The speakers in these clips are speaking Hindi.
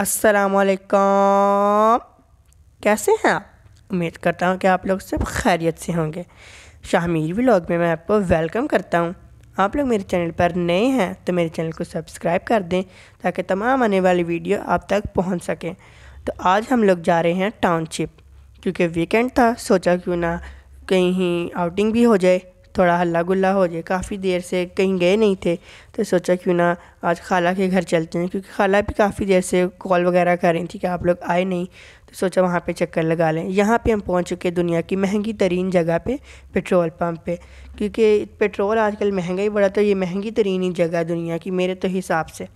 असलकम कैसे हैं आप उम्मीद करता हूँ कि आप लोग सब खैरियत से होंगे शाहमीर व्लॉग में मैं आपको वेलकम करता हूँ आप लोग मेरे चैनल पर नए हैं तो मेरे चैनल को सब्सक्राइब कर दें ताकि तमाम आने वाली वीडियो आप तक पहुँच सकें तो आज हम लोग जा रहे हैं टाउनशिप क्योंकि वीकेंड था सोचा क्यों ना कहीं आउटिंग भी हो जाए थोड़ा हल्ला गुल्ला हो जाए काफ़ी देर से कहीं गए नहीं थे तो सोचा क्यों ना आज खाला के घर चलते हैं क्योंकि खाला भी काफ़ी देर से कॉल वगैरह कर रही थी कि आप लोग आए नहीं तो सोचा वहाँ पे चक्कर लगा लें यहाँ पे हम पहुँच चुके दुनिया की महंगी तरीन जगह पे पेट्रोल पंप पे क्योंकि पेट्रोल आजकल महंगा ही बड़ा तो ये महंगी तरीन ही जगह दुनिया की मेरे तो हिसाब से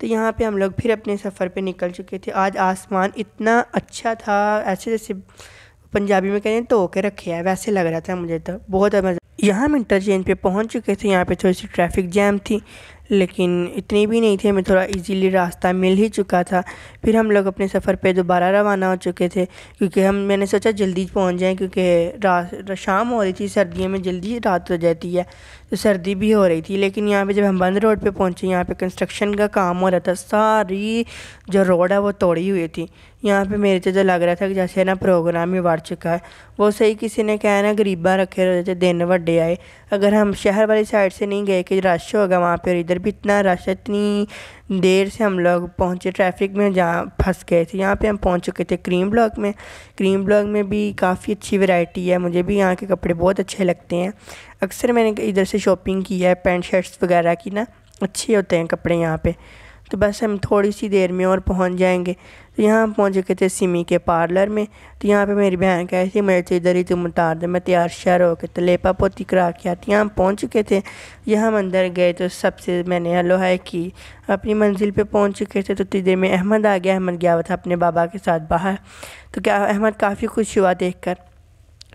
तो यहाँ पे हम लोग फिर अपने सफ़र पे निकल चुके थे आज आसमान इतना अच्छा था ऐसे जैसे पंजाबी में कहें तो के रखे है वैसे लग रहा था मुझे तो बहुत मज़ा यहाँ हम इंटरचेंज पे पहुँच चुके थे यहाँ पे थोड़ी सी ट्रैफिक जैम थी लेकिन इतनी भी नहीं थे हमें थोड़ा इजीली रास्ता मिल ही चुका था फिर हम लोग अपने सफ़र पे दोबारा रवाना हो चुके थे क्योंकि हम मैंने सोचा जल्दी पहुंच जाएं क्योंकि शाम हो रही थी सर्दियों में जल्दी रात हो जाती है तो सर्दी भी हो रही थी लेकिन यहाँ पे जब हम बंद रोड पे पहुँचे यहाँ पे कंस्ट्रक्शन का काम हो रहा था सारी जो रोड है वो तोड़ी हुई थी यहाँ पे मेरे तो लग रहा था कि जैसे ना प्रोग्राम ही बढ़ चुका है वो सही किसी ने कहा ना गरीबा रखे रहते दिन वे आए अगर हम शहर वाली साइड से नहीं गए कि रश होगा वहाँ पर इधर भी इतना रश इतनी देर से हम लोग पहुँचे ट्रैफिक में जहाँ फंस गए थे यहाँ पे हम पहुँच चुके थे क्रीम ब्लॉक में क्रीम ब्लॉक में भी काफ़ी अच्छी वैरायटी है मुझे भी यहाँ के कपड़े बहुत अच्छे लगते हैं अक्सर मैंने इधर से शॉपिंग की है पैंट शर्ट्स वगैरह की ना अच्छे होते हैं कपड़े यहाँ पर तो बस हम थोड़ी सी देर में और पहुंच जाएंगे तो यहाँ हम पहुँच चुके थे सिमी के पार्लर में तो यहाँ पे मेरी बहन कह रही थी मेरे तो इधर ही तुम उतार दे मैं तैयार शहर होकर तो लेपा पोती करा के आती यहाँ हम पहुँच चुके थे यहाँ हम अंदर गए तो सबसे मैंने हलो है की अपनी मंजिल पे पहुँच चुके थे तो इतनी देर में अहमद आ गया अहमद गया था अपने बाबा के साथ बाहर तो क्या अहमद काफ़ी खुश हुआ देख कर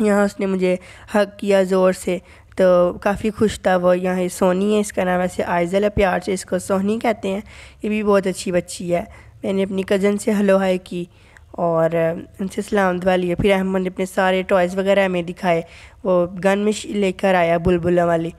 यहाँ उसने मुझे हक किया ज़ोर से तो काफ़ी खुश था वो यहाँ सोनी है इसका नाम ऐसे आयजल है प्यार से इसको सोनी कहते हैं ये भी बहुत अच्छी बच्ची है मैंने अपनी कज़न से हलो हाय की और उनसे सलाम दवा लिया फिर अहमद ने अपने सारे टॉयज़ वगैरह हमें दिखाए वो गन में लेकर आया बुलबुल वाली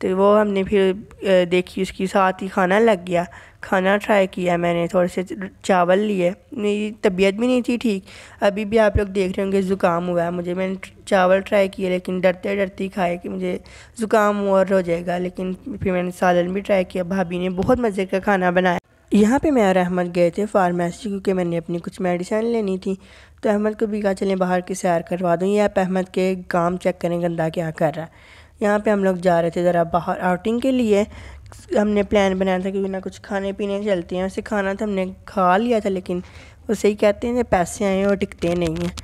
तो वो हमने फिर देखी उसकी साथ ही खाना लग गया खाना ट्राई किया मैंने थोड़े से चावल लिए मेरी तबीयत भी नहीं थी ठीक अभी भी आप लोग देख रहे होंगे ज़ुकाम हुआ है मुझे मैंने चावल ट्राई किए लेकिन डरते डरते खाए कि मुझे ज़ुकाम और हो जाएगा लेकिन फिर मैंने सालन भी ट्राई किया भाभी ने बहुत मज़े का खाना बनाया यहाँ पे मैं और अहमद गए थे फार्मेसी क्योंकि मैंने अपनी कुछ मेडिसिन लेनी थी तो अहमद को भी कहा चलें बाहर की सैर करवा दूँ ये आप अहमद के काम चेक करें गंदा क्या कर रहा है यहाँ पे हम लोग जा रहे थे ज़रा बाहर आउटिंग के लिए हमने प्लान बनाया था क्योंकि ना कुछ खाने पीने चलते हैं उसे खाना तो हमने खा लिया था लेकिन उसे ही कहते हैं पैसे आए हैं और टिकते नहीं हैं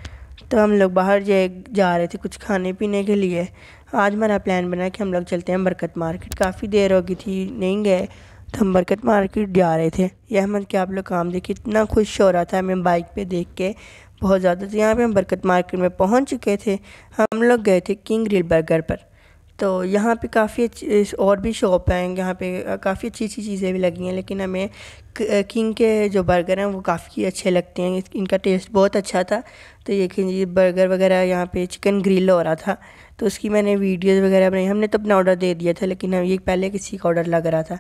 तो हम लोग बाहर जाए जा रहे थे कुछ खाने पीने के लिए आज हमारा प्लान बना कि हम लोग चलते हैं बरकत मार्केट काफ़ी देर हो गई थी नहीं गए तो हम बरकत मार्केट जा रहे थे यह अहमद के आप लोग काम देखिए इतना खुश हो रहा था हमें बाइक पे देख के बहुत ज़्यादा तो यहाँ पे हम बरकत मार्केट में पहुँच चुके थे हम लोग गए थे किंग रिल बर्गर पर तो यहाँ पे काफ़ी अच्छी और भी शॉप हैं यहाँ पे काफ़ी अच्छी अच्छी चीज़ें भी लगी हैं लेकिन हमें किंग के जो बर्गर हैं वो काफ़ी अच्छे लगते हैं इनका टेस्ट बहुत अच्छा था तो ये जी बर्गर वगैरह यहाँ पे चिकन ग्रिल हो रहा था तो उसकी मैंने वीडियोस वगैरह बनाई हमने तो अपना ऑर्डर दे दिया था लेकिन हम ये पहले किसी का ऑर्डर लग रहा था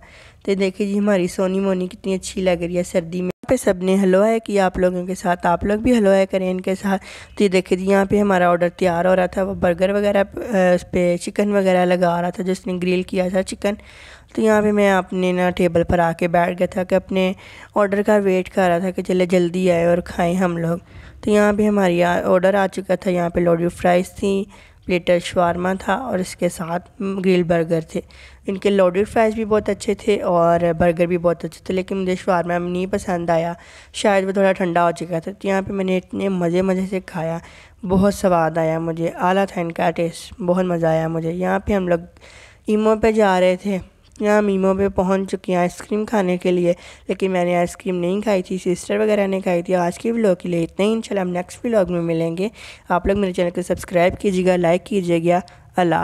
तो देखिए जी हमारी सोनी मोनी कितनी अच्छी लग रही है सर्दी में पे सबने हलवाया कि आप लोगों के साथ आप लोग भी हलवाया करें इनके साथ तो ये देखिए जी यहाँ पे हमारा ऑर्डर तैयार हो रहा था वो बर्गर वगैरह उस पर चिकन वगैरह लगा रहा था जिसने ग्रिल किया था चिकन तो यहाँ पे मैं अपने ना टेबल पर आके बैठ गया था कि अपने ऑर्डर का वेट कर रहा था कि चले जल्दी आए और खाएँ हम लोग तो यहाँ पर हमारी ऑर्डर आ चुका था यहाँ पर लोडी फ्राइज़ थी प्लेटर शवारमा था और इसके साथ ग्रिल बर्गर थे इनके लोडेड फ्राइज़ भी बहुत अच्छे थे और बर्गर भी बहुत अच्छे थे लेकिन मुझे शवारमा में नहीं पसंद आया शायद वो थोड़ा ठंडा हो चुका था तो यहाँ पे मैंने इतने मज़े मज़े से खाया बहुत स्वाद आया मुझे आला था इनका टेस्ट बहुत मज़ा आया मुझे यहाँ पे हम लोग ईमो पर जा रहे थे यहाँ मीमो पे पहुँच चुकी हैं आइसक्रीम खाने के लिए लेकिन मैंने आइसक्रीम नहीं खाई थी सिस्टर वगैरह ने खाई थी आज के ब्लॉग के लिए इतना ही इंशाल्लाह हम नेक्स्ट ब्लॉग में मिलेंगे आप लोग मेरे चैनल को सब्सक्राइब कीजिएगा लाइक कीजिएगा अल्लाह